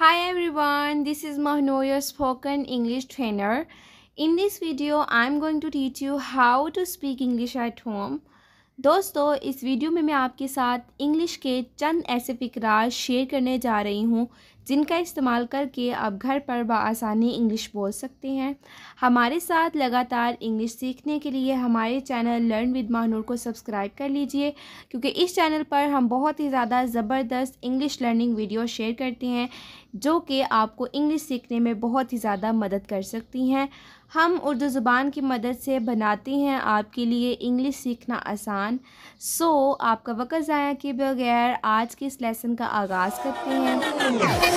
Hi everyone, this is Mahno, your spoken English trainer. In this video, I'm going to teach you how to speak English at home. दोस्तों इस video में मैं आपके साथ English के चंद ऐसे फिकरार share करने जा रही हूँ जिनका इस्तेमाल करके आप घर पर बसानी इंग्लिश बोल सकते हैं हमारे साथ लगातार इंग्लिश सीखने के लिए हमारे चैनल लर्न विद महानूर को सब्सक्राइब कर लीजिए क्योंकि इस चैनल पर हम बहुत ही ज़्यादा ज़बरदस्त इंग्लिश लर्निंग वीडियो शेयर करते हैं जो कि आपको इंग्लिश सीखने में बहुत ही ज़्यादा मदद कर सकती हैं हम उर्दू ज़ुबान की मदद से बनाते हैं आपके लिए इंग्लिश सीखना आसान सो आपका वक्त ज़ाया के बगैर आज के इस लेसन का आगाज़ करते हैं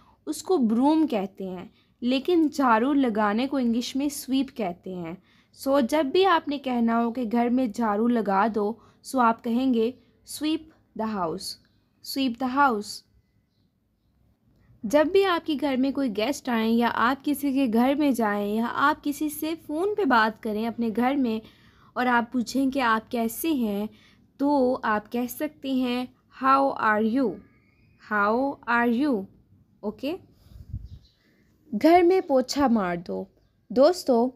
उसको ब्रूम कहते हैं लेकिन झाड़ू लगाने को इंग्लिश में स्वीप कहते हैं सो so, जब भी आपने कहना हो कि घर में झाड़ू लगा दो सो आप कहेंगे sweep the house sweep the house जब भी आपके घर में कोई गेस्ट आए या आप किसी के घर में जाएं या आप किसी से फ़ोन पे बात करें अपने घर में और आप पूछें कि आप कैसे हैं तो आप कह सकते हैं how are you how are you okay घर में पोछा मार दो दोस्तों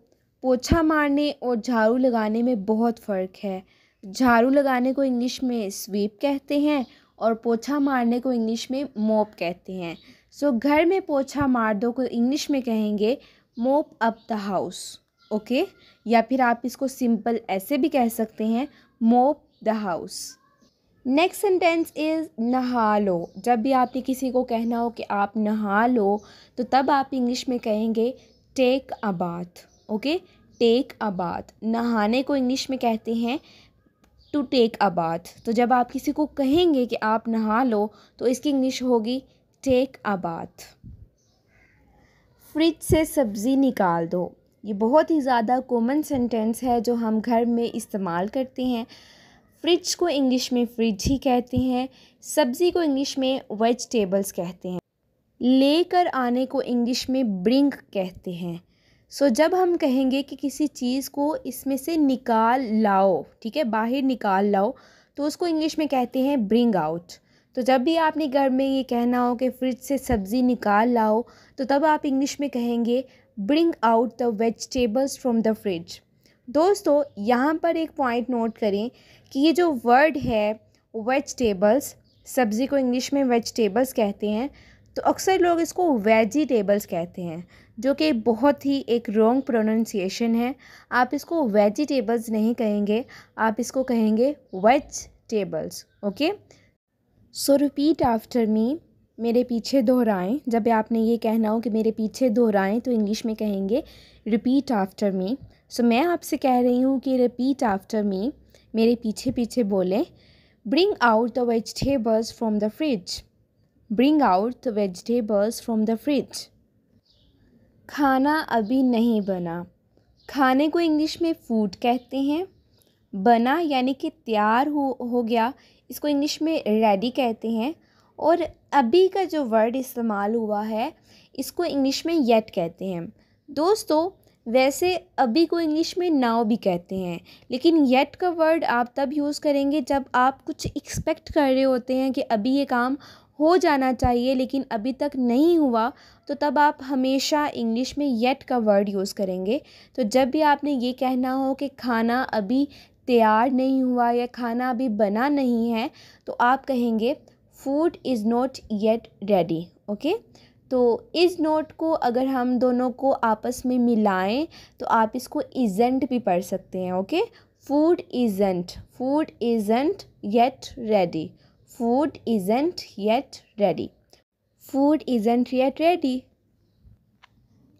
पोछा मारने और झाड़ू लगाने में बहुत फ़र्क है झाड़ू लगाने को इंग्लिश में स्वीप कहते हैं और पोछा मारने को इंग्लिश में मोप कहते हैं सो so, घर में पोछा मार दो को इंग्लिश में कहेंगे मोप अप द हाउस ओके या फिर आप इसको सिंपल ऐसे भी कह सकते हैं mop the house next sentence is नहा लो जब भी आपने किसी को कहना हो कि आप नहा लो तो तब आप इंग्लिश में कहेंगे take a bath okay take a bath नहाने को इंग्लिश में कहते हैं टू टेक अ बाथ तो जब आप किसी को कहेंगे कि आप नहा लो तो इसकी इंग्लिश होगी टेक अ बाथ फ्रिज से सब्ज़ी निकाल दो ये बहुत ही ज़्यादा कॉमन सेंटेंस है जो हम घर में इस्तेमाल करते हैं फ्रिज को इंग्लिश में फ्रिज ही कहते हैं सब्ज़ी को इंग्लिश में वेजिटेबल्स कहते हैं लेकर आने को इंग्लिश में ब्रिंग कहते हैं सो जब हम कहेंगे कि किसी चीज़ को इसमें से निकाल लाओ ठीक है बाहर निकाल लाओ तो उसको इंग्लिश में कहते हैं ब्रिंग आउट तो जब भी आपने घर में ये कहना हो कि फ्रिज से सब्ज़ी निकाल लाओ तो तब आप इंग्लिश में कहेंगे bring out the vegetables from the fridge दोस्तों यहाँ पर एक पॉइंट नोट करें कि ये जो वर्ड है वेजिटेबल्स सब्ज़ी को इंग्लिश में वेजिटेबल्स कहते हैं तो अक्सर लोग इसको वेजिटेबल्स कहते हैं जो कि बहुत ही एक रॉन्ग प्रोनाउंसिएशन है आप इसको वेजिटेबल्स नहीं कहेंगे आप इसको कहेंगे vegetables okay so repeat after me मेरे पीछे दोहराएं जब आपने ये कहना हो कि मेरे पीछे दोहराएं तो इंग्लिश में कहेंगे repeat after me so so, मैं आपसे कह रही हूँ कि रिपीट आफ्टर मी मेरे पीछे पीछे बोलें bring out the vegetables from the fridge bring out the vegetables from the fridge खाना अभी नहीं बना खाने को इंग्लिश में फूड कहते हैं बना यानी कि तैयार हो हो गया इसको इंग्लिश में रेडी कहते हैं और अभी का जो वर्ड इस्तेमाल हुआ है इसको इंग्लिश में येट कहते हैं दोस्तों वैसे अभी को इंग्लिश में नाव भी कहते हैं लेकिन येट का वर्ड आप तब यूज़ करेंगे जब आप कुछ एक्सपेक्ट कर रहे होते हैं कि अभी ये काम हो जाना चाहिए लेकिन अभी तक नहीं हुआ तो तब आप हमेशा इंग्लिश में येट का वर्ड यूज़ करेंगे तो जब भी आपने ये कहना हो कि खाना अभी तैयार नहीं हुआ या खाना अभी बना नहीं है तो आप कहेंगे food is not yet ready okay तो इस नोट को अगर हम दोनों को आपस में मिलाएं तो आप इसको इज़ेंट भी पढ़ सकते हैं okay food isn't food isn't yet ready food isn't yet ready food isn't yet ready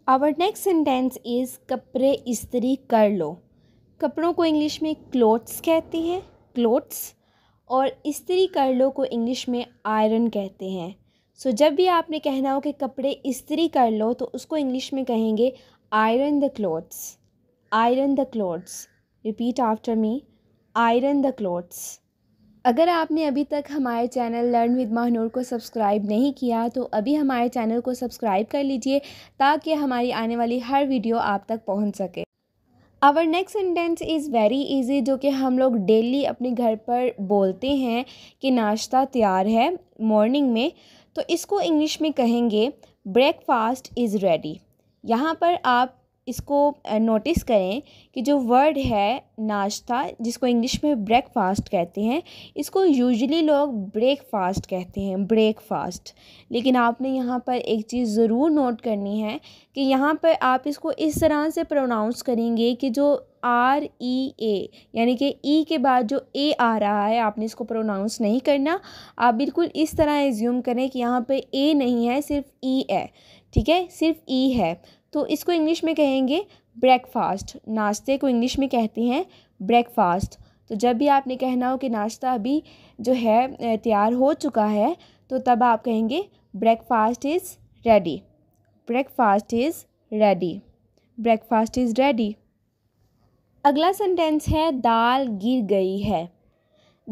our next sentence is कपड़े इस्त्री कर लो कपड़ों को इंग्लिश में क्लोथ्स कहते हैं क्लोथ्स और इस्त्री कर लो को इंग्लिश में आयरन कहते हैं सो जब भी आपने कहना हो कि कपड़े इस्त्री कर लो तो उसको इंग्लिश में कहेंगे iron the clothes iron the clothes repeat after me iron the clothes अगर आपने अभी तक हमारे चैनल लर्न विद महानूर को सब्सक्राइब नहीं किया तो अभी हमारे चैनल को सब्सक्राइब कर लीजिए ताकि हमारी आने वाली हर वीडियो आप तक पहुंच सके our next sentence is very easy जो कि हम लोग डेली अपने घर पर बोलते हैं कि नाश्ता तैयार है मॉर्निंग में तो इसको इंग्लिश में कहेंगे ब्रेकफास्ट इज़ रेडी यहाँ पर आप इसको नोटिस करें कि जो वर्ड है नाश्ता जिसको इंग्लिश में ब्रेकफ़ास्ट कहते हैं इसको यूजुअली लोग ब्रेकफ़ास्ट कहते हैं ब्रेकफ़ास्ट लेकिन आपने यहाँ पर एक चीज़ ज़रूर नोट करनी है कि यहाँ पर आप इसको इस तरह से प्रोनाउंस करेंगे कि जो आर ई ए यानी कि ई e के बाद जो ए आ रहा है आपने इसको प्रोनाउंस नहीं करना आप बिल्कुल इस तरह एज्यूम करें कि यहाँ पर ए नहीं है सिर्फ ई e है ठीक है सिर्फ ई e है तो इसको इंग्लिश में कहेंगे ब्रेकफास्ट नाश्ते को इंग्लिश में कहते हैं ब्रेकफास्ट तो जब भी आपने कहना हो कि नाश्ता अभी जो है तैयार हो चुका है तो तब आप कहेंगे breakfast is ready breakfast is ready breakfast is ready अगला सेंटेंस है दाल गिर गई है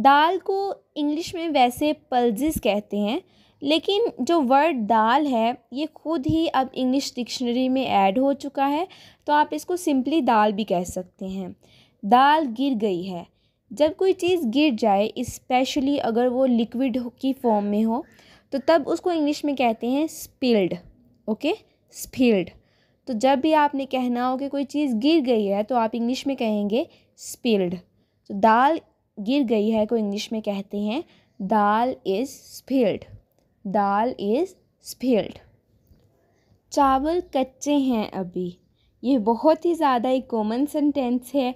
दाल को इंग्लिश में वैसे पल्जिस कहते हैं लेकिन जो वर्ड दाल है ये खुद ही अब इंग्लिश डिक्शनरी में ऐड हो चुका है तो आप इसको सिंपली दाल भी कह सकते हैं दाल गिर गई है जब कोई चीज़ गिर जाए इस्पेशली अगर वो लिक्विड की फॉर्म में हो तो तब उसको इंग्लिश में कहते हैं स्पिल्ड ओके स्पिल्ड तो जब भी आपने कहना हो कि कोई चीज़ गिर गई है तो आप इंग्लिश में कहेंगे स्पिल्ड तो दाल गिर गई है को इंग्लिश में कहते हैं dal is spilled dal is spelled चावल कच्चे हैं अभी ये बहुत ही ज़्यादा एक कॉमन सेंटेंस है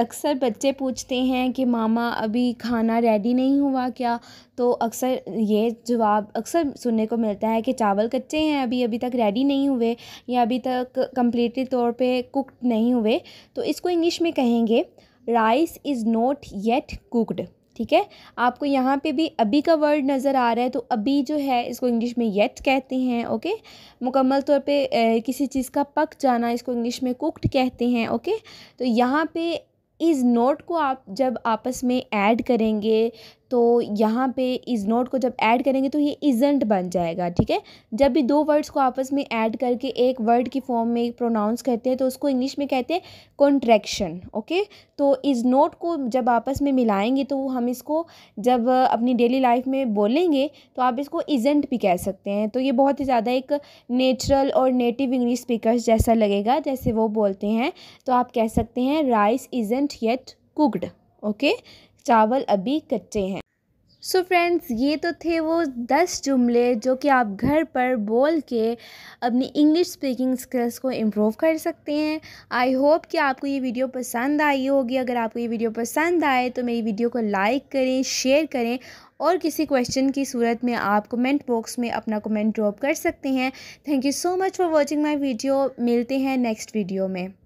अक्सर बच्चे पूछते हैं कि मामा अभी खाना रेडी नहीं हुआ क्या तो अक्सर ये जवाब अक्सर सुनने को मिलता है कि चावल कच्चे हैं अभी अभी तक रेडी नहीं हुए या अभी तक कम्प्लीटली तौर पे कुक्ड नहीं हुए तो इसको इंग्लिश में कहेंगे rice is not yet cooked ठीक है आपको यहाँ पे भी अभी का वर्ड नज़र आ रहा है तो अभी जो है इसको इंग्लिश में येट कहते हैं ओके मुकम्मल तौर पे किसी चीज़ का पक जाना इसको इंग्लिश में कुकड कहते हैं ओके तो यहाँ पे इस नोट को आप जब आपस में ऐड करेंगे तो यहाँ पे इज़ नॉट को जब ऐड करेंगे तो ये इज़ेंट बन जाएगा ठीक है जब भी दो वर्ड्स को आपस में ऐड करके एक वर्ड की फॉर्म में प्रोनाउंस करते हैं तो उसको इंग्लिश में कहते हैं कॉन्ट्रैक्शन ओके तो इज़ नॉट को जब आपस में मिलाएंगे तो हम इसको जब अपनी डेली लाइफ में बोलेंगे तो आप इसको इज़ेंट भी कह सकते हैं तो ये बहुत ही ज़्यादा एक नेचुरल और नेटिव इंग्लिश स्पीकर जैसा लगेगा जैसे वो बोलते हैं तो आप कह सकते हैं rice isn't yet cooked okay चावल अभी कच्चे हैं सो so फ्रेंड्स ये तो थे वो दस जुमले जो कि आप घर पर बोल के अपनी इंग्लिश स्पीकिंग स्किल्स को इम्प्रूव कर सकते हैं आई होप कि आपको ये वीडियो पसंद आई होगी अगर आपको ये वीडियो पसंद आए तो मेरी वीडियो को लाइक करें शेयर करें और किसी क्वेश्चन की सूरत में आप कमेंट बॉक्स में अपना कमेंट ड्रॉप कर सकते हैं thank you so much for watching my video मिलते हैं नेक्स्ट वीडियो में